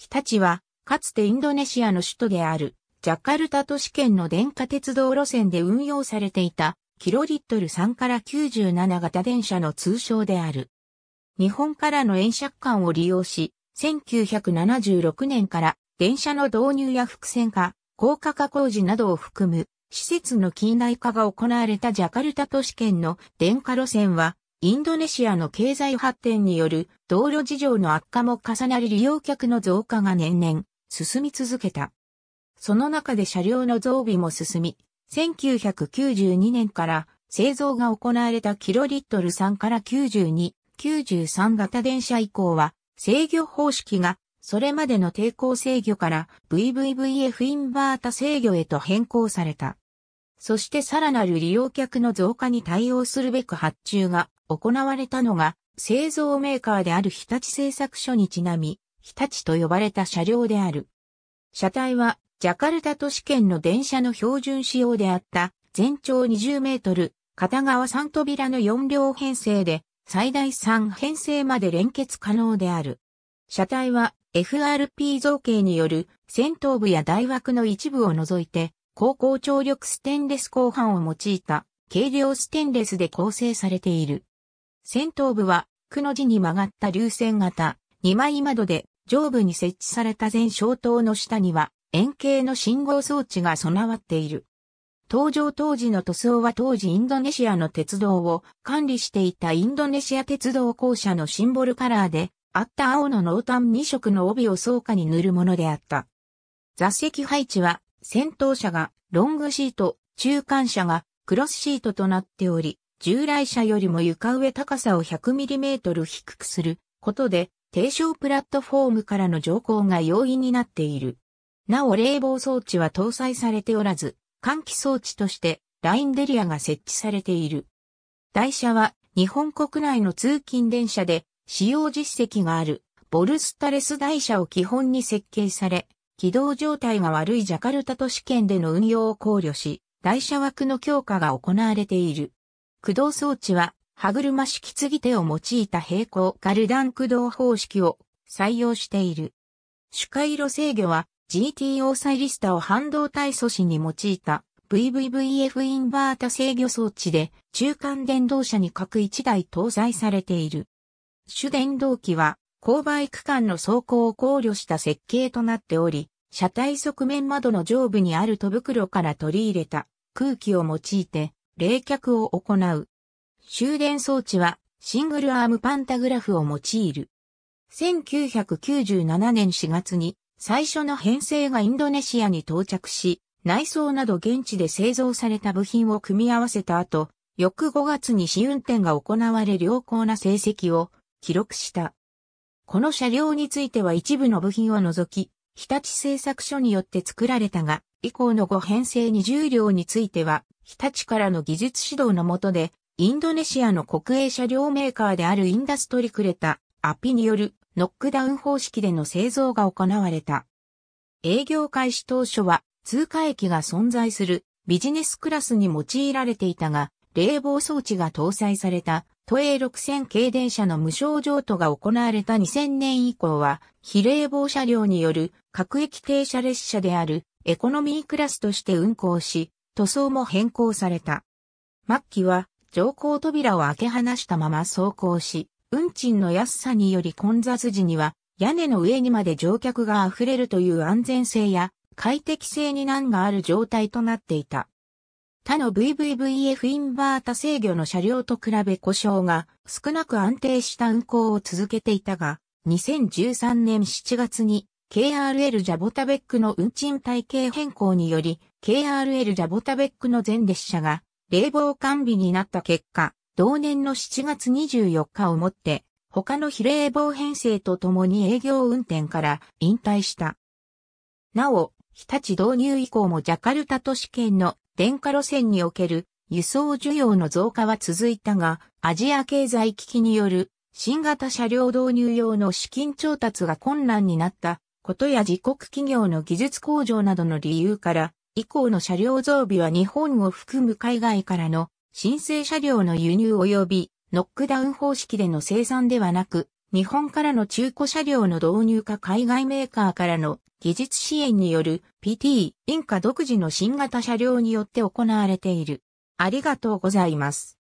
日立は、かつてインドネシアの首都である、ジャカルタ都市圏の電化鉄道路線で運用されていた、キロリットル3から97型電車の通称である。日本からの遠借間を利用し、1976年から電車の導入や伏線化、高架化工事などを含む施設の近代化が行われたジャカルタ都市圏の電化路線はインドネシアの経済発展による道路事情の悪化も重なり利用客の増加が年々進み続けた。その中で車両の増備も進み、1992年から製造が行われたキロリットル3から92、93型電車以降は制御方式がそれまでの抵抗制御から VVVF インバータ制御へと変更された。そしてさらなる利用客の増加に対応するべく発注が行われたのが、製造メーカーである日立製作所にちなみ、日立と呼ばれた車両である。車体は、ジャカルタ都市圏の電車の標準仕様であった、全長20メートル、片側3扉の4両編成で、最大3編成まで連結可能である。車体は FRP 造形による先頭部や台枠の一部を除いて、高高張力ステンレス鋼板を用いた軽量ステンレスで構成されている。先頭部は、くの字に曲がった流線型、二枚窓で、上部に設置された全消灯の下には、円形の信号装置が備わっている。登場当時の塗装は当時インドネシアの鉄道を管理していたインドネシア鉄道公社のシンボルカラーで、あった青の濃淡2色の帯を草下に塗るものであった。座席配置は、先頭車がロングシート、中間車がクロスシートとなっており、従来車よりも床上高さを 100mm 低くすることで、低床プラットフォームからの乗降が容易になっている。なお冷房装置は搭載されておらず、換気装置としてラインデリアが設置されている。台車は日本国内の通勤電車で使用実績があるボルスタレス台車を基本に設計され、軌道状態が悪いジャカルタ都市圏での運用を考慮し、台車枠の強化が行われている。駆動装置は、歯車式継ぎ手を用いた平行ガルダン駆動方式を採用している。主回路制御は GTO サイリスタを半導体素子に用いた VVVF インバータ制御装置で中間電動車に各1台搭載されている。主電動機は勾配区間の走行を考慮した設計となっており、車体側面窓の上部にある戸袋から取り入れた空気を用いて冷却を行う。終電装置はシングルアームパンタグラフを用いる。1997年4月に最初の編成がインドネシアに到着し、内装など現地で製造された部品を組み合わせた後、翌5月に試運転が行われ良好な成績を記録した。この車両については一部の部品を除き、日立製作所によって作られたが、以降の5編成20両については、日立からの技術指導の下で、インドネシアの国営車両メーカーであるインダストリクレタ、アピによるノックダウン方式での製造が行われた。営業開始当初は通過駅が存在するビジネスクラスに用いられていたが、冷房装置が搭載された都営6000系電車の無償譲渡が行われた2000年以降は、非冷房車両による各駅停車列車であるエコノミークラスとして運行し、塗装も変更された。末期は乗降扉を開け放したまま走行し、運賃の安さにより混雑時には屋根の上にまで乗客が溢れるという安全性や快適性に難がある状態となっていた。他の VVVF インバータ制御の車両と比べ故障が少なく安定した運行を続けていたが、2013年7月に KRL ジャボタベックの運賃体系変更により、KRL ジャボタベックの全列車が冷房完備になった結果、同年の7月24日をもって、他の非冷房編成とともに営業運転から引退した。なお、日立導入以降もジャカルタ都市圏の電化路線における輸送需要の増加は続いたが、アジア経済危機による新型車両導入用の資金調達が困難になったことや自国企業の技術向上などの理由から、以降の車両増備は日本を含む海外からの申請車両の輸入及びノックダウン方式での生産ではなく、日本からの中古車両の導入か海外メーカーからの技術支援による PT インカ独自の新型車両によって行われている。ありがとうございます。